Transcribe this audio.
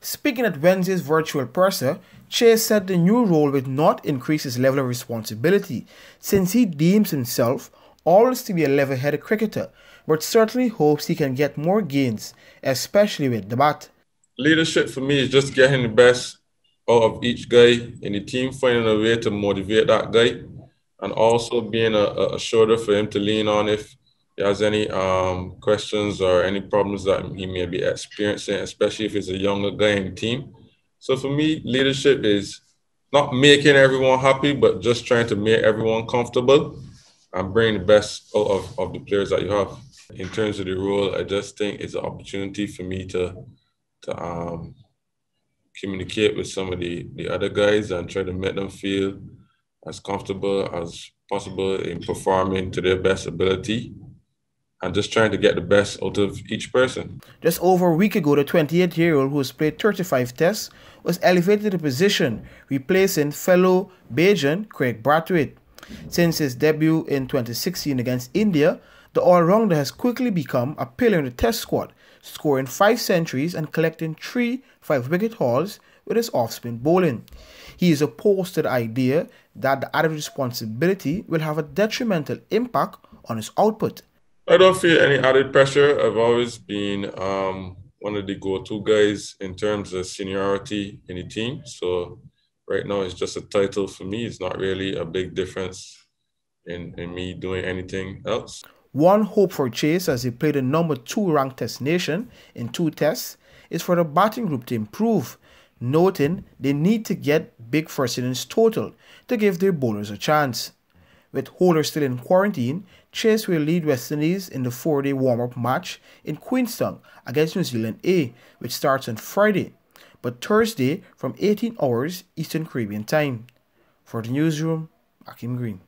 Speaking at Wednesday's virtual presser, Chase said the new role would not increase his level of responsibility, since he deems himself always to be a level-headed cricketer, but certainly hopes he can get more gains, especially with the bat. Leadership for me is just getting the best out of each guy in the team, finding a way to motivate that guy, and also being a, a shoulder for him to lean on if he has any um, questions or any problems that he may be experiencing, especially if it's a younger game team. So for me, leadership is not making everyone happy, but just trying to make everyone comfortable and bring the best out of, of the players that you have. In terms of the role, I just think it's an opportunity for me to to um, communicate with some of the, the other guys and try to make them feel as comfortable as possible in performing to their best ability and just trying to get the best out of each person. Just over a week ago, the 28 year old who has played 35 tests was elevated to the position, replacing fellow Bajan Craig Brathwaite. Since his debut in 2016 against India, the all rounder has quickly become a pillar in the test squad, scoring five centuries and collecting three five wicket hauls with his off spin bowling. He is opposed to the idea that the added responsibility will have a detrimental impact on his output. I don't feel any added pressure. I've always been um, one of the go-to guys in terms of seniority in the team. So right now it's just a title for me. It's not really a big difference in, in me doing anything else. One hope for Chase as he played a number two ranked test nation in two tests is for the batting group to improve, noting they need to get big first innings total to give their bowlers a chance. With Holder still in quarantine, Chase will lead West Indies in the four-day warm-up match in Queenstown against New Zealand A, which starts on Friday, but Thursday from 18 hours Eastern Caribbean time. For the newsroom, Akim Green.